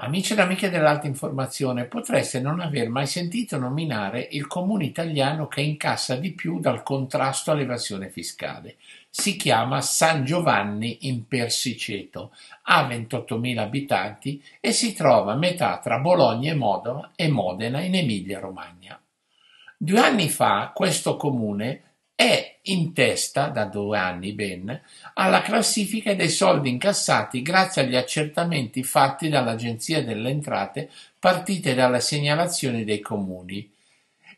Amici ed amiche dell'Alta Informazione, potreste non aver mai sentito nominare il comune italiano che incassa di più dal contrasto all'evasione fiscale. Si chiama San Giovanni in Persiceto, ha 28.000 abitanti e si trova a metà tra Bologna e Modena, in Emilia-Romagna. Due anni fa questo comune in testa da due anni ben alla classifica dei soldi incassati grazie agli accertamenti fatti dall'Agenzia delle Entrate partite dalla segnalazione dei comuni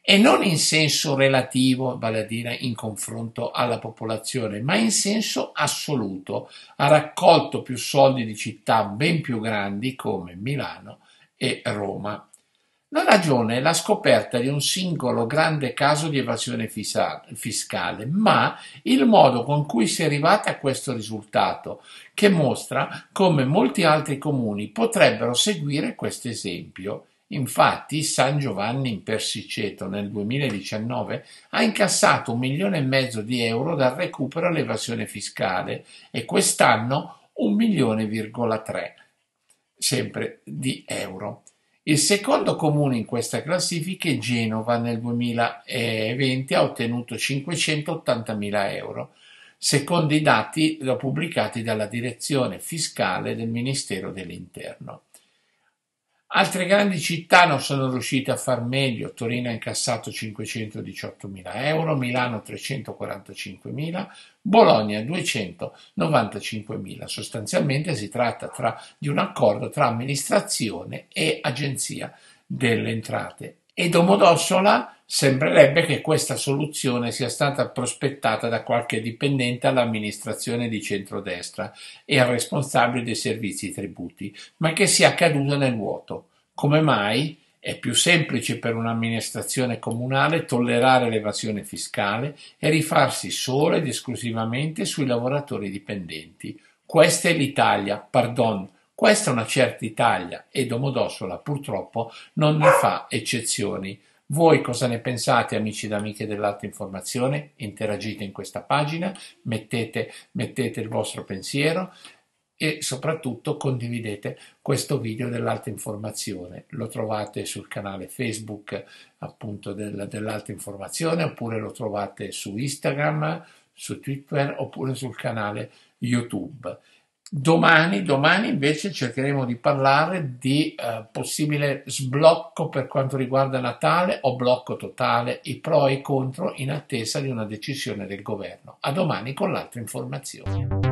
e non in senso relativo, vale a dire in confronto alla popolazione, ma in senso assoluto. Ha raccolto più soldi di città ben più grandi come Milano e Roma. La ragione è la scoperta di un singolo grande caso di evasione fiscale, ma il modo con cui si è arrivati a questo risultato, che mostra come molti altri comuni potrebbero seguire questo esempio. Infatti, San Giovanni in Persiceto nel 2019 ha incassato un milione e mezzo di euro dal recupero all'evasione fiscale e quest'anno un milione e virgola tre sempre di euro. Il secondo comune in questa classifica è Genova, nel 2020 ha ottenuto 580.000 euro, secondo i dati pubblicati dalla Direzione Fiscale del Ministero dell'Interno. Altre grandi città non sono riuscite a far meglio, Torino ha incassato 518.000 euro, Milano 345.000, Bologna 295.000. Sostanzialmente si tratta tra, di un accordo tra amministrazione e agenzia delle entrate. E Domodossola sembrerebbe che questa soluzione sia stata prospettata da qualche dipendente all'amministrazione di centrodestra e al responsabile dei servizi tributi, ma che sia caduta nel vuoto come mai è più semplice per un'amministrazione comunale tollerare l'evasione fiscale e rifarsi solo ed esclusivamente sui lavoratori dipendenti. Questa è l'Italia, pardon, questa è una certa Italia e Domodossola purtroppo non ne fa eccezioni. Voi cosa ne pensate, amici ed amiche dell'alta informazione? Interagite in questa pagina, mettete, mettete il vostro pensiero e soprattutto condividete questo video dell'alta informazione. Lo trovate sul canale Facebook appunto del, dell'alta informazione oppure lo trovate su Instagram, su Twitter oppure sul canale YouTube. Domani, domani, invece cercheremo di parlare di eh, possibile sblocco per quanto riguarda Natale o blocco totale, i pro e i contro in attesa di una decisione del governo. A domani con l'altra informazione.